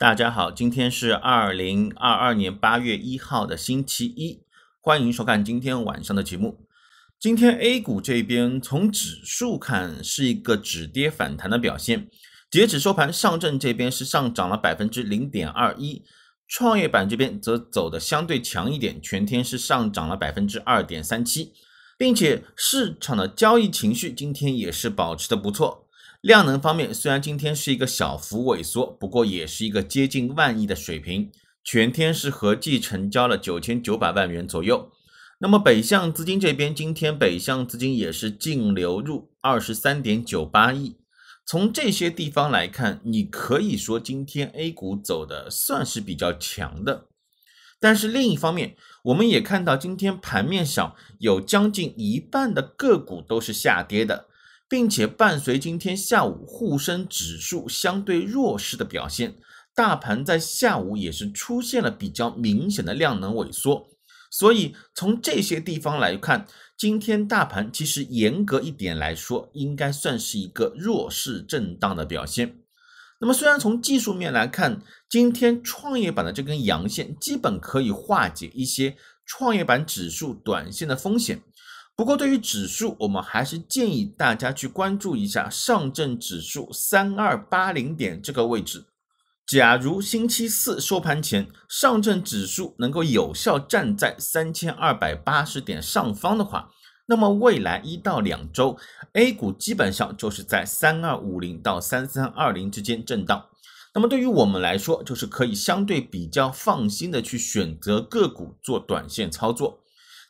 大家好，今天是二零二二年八月一号的星期一，欢迎收看今天晚上的节目。今天 A 股这边从指数看是一个止跌反弹的表现，截止收盘，上证这边是上涨了百分之零点二一，创业板这边则走的相对强一点，全天是上涨了百分之二点三七，并且市场的交易情绪今天也是保持的不错。量能方面，虽然今天是一个小幅萎缩，不过也是一个接近万亿的水平，全天是合计成交了九千九百万元左右。那么北向资金这边，今天北向资金也是净流入二十三点九八亿。从这些地方来看，你可以说今天 A 股走的算是比较强的。但是另一方面，我们也看到今天盘面上有将近一半的个股都是下跌的。并且伴随今天下午沪深指数相对弱势的表现，大盘在下午也是出现了比较明显的量能萎缩。所以从这些地方来看，今天大盘其实严格一点来说，应该算是一个弱势震荡的表现。那么虽然从技术面来看，今天创业板的这根阳线基本可以化解一些创业板指数短线的风险。不过，对于指数，我们还是建议大家去关注一下上证指数三二八零点这个位置。假如星期四收盘前上证指数能够有效站在三千二百八十点上方的话，那么未来一到两周，A 股基本上就是在三二五零到三三二零之间震荡。那么对于我们来说，就是可以相对比较放心的去选择个股做短线操作。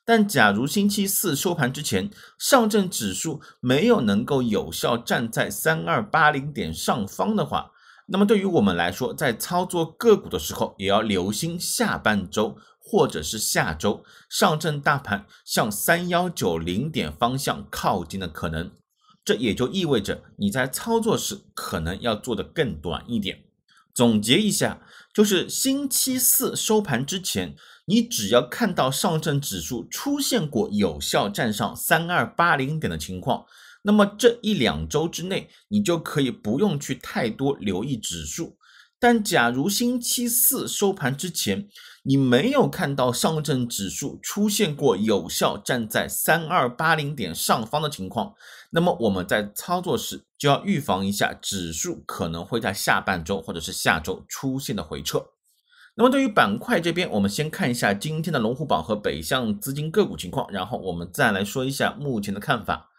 但假如星期四收盘之前，上证指数没有能够有效站在三二八零点上方的话，那么对于我们来说，在操作个股的时候，也要留心下半周或者是下周上证大盘向三幺九零点方向靠近的可能。这也就意味着你在操作时可能要做的更短一点。总结一下，就是星期四收盘之前。你只要看到上证指数出现过有效站上三二八零点的情况，那么这一两周之内，你就可以不用去太多留意指数。但假如星期四收盘之前，你没有看到上证指数出现过有效站在三二八零点上方的情况，那么我们在操作时就要预防一下指数可能会在下半周或者是下周出现的回撤。那么对于板块这边，我们先看一下今天的龙虎榜和北向资金个股情况，然后我们再来说一下目前的看法。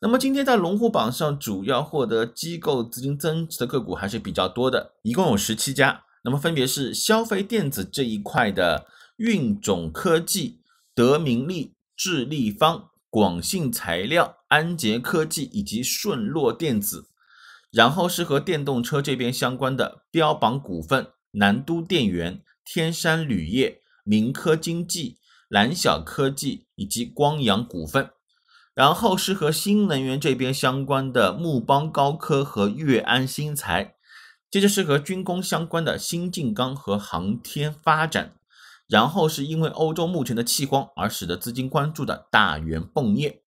那么今天在龙虎榜上，主要获得机构资金增持的个股还是比较多的，一共有十七家。那么分别是消费电子这一块的运种科技、德明利、智立方、广信材料、安捷科技以及顺络电子，然后是和电动车这边相关的标榜股份。南都电源、天山铝业、明科经济、蓝晓科技以及光洋股份，然后是和新能源这边相关的木邦高科和粤安新材，接着是和军工相关的新晋钢和航天发展，然后是因为欧洲目前的气光而使得资金关注的大元泵业。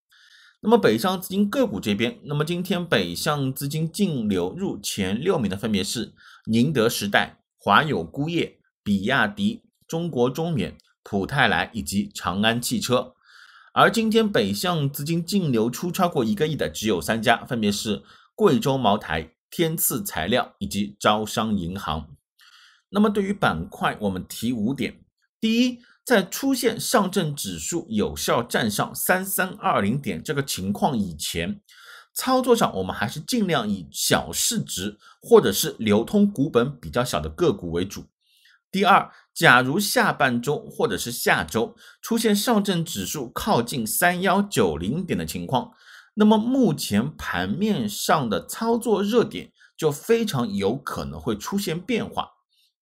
那么北上资金个股这边，那么今天北向资金净流入前六名的分别是宁德时代。华友钴业、比亚迪、中国中免、普泰来以及长安汽车，而今天北向资金净流出超过一个亿的只有三家，分别是贵州茅台、天赐材料以及招商银行。那么对于板块，我们提五点：第一，在出现上证指数有效站上三三二零点这个情况以前。操作上，我们还是尽量以小市值或者是流通股本比较小的个股为主。第二，假如下半周或者是下周出现上证指数靠近三幺九零点的情况，那么目前盘面上的操作热点就非常有可能会出现变化。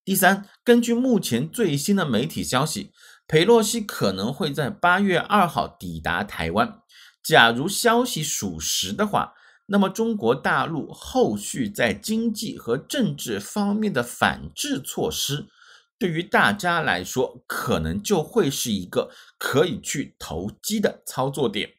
第三，根据目前最新的媒体消息，佩洛西可能会在八月二号抵达台湾。假如消息属实的话，那么中国大陆后续在经济和政治方面的反制措施，对于大家来说可能就会是一个可以去投机的操作点。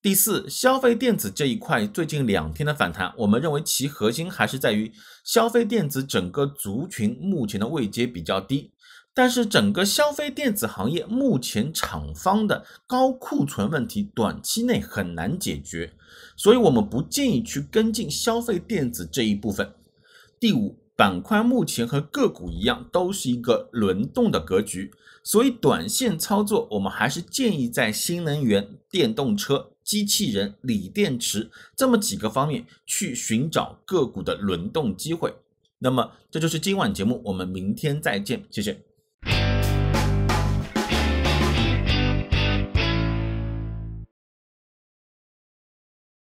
第四，消费电子这一块最近两天的反弹，我们认为其核心还是在于消费电子整个族群目前的位阶比较低。但是整个消费电子行业目前厂方的高库存问题短期内很难解决，所以我们不建议去跟进消费电子这一部分。第五板块目前和个股一样都是一个轮动的格局，所以短线操作我们还是建议在新能源、电动车、机器人、锂电池这么几个方面去寻找个股的轮动机会。那么这就是今晚节目，我们明天再见，谢谢。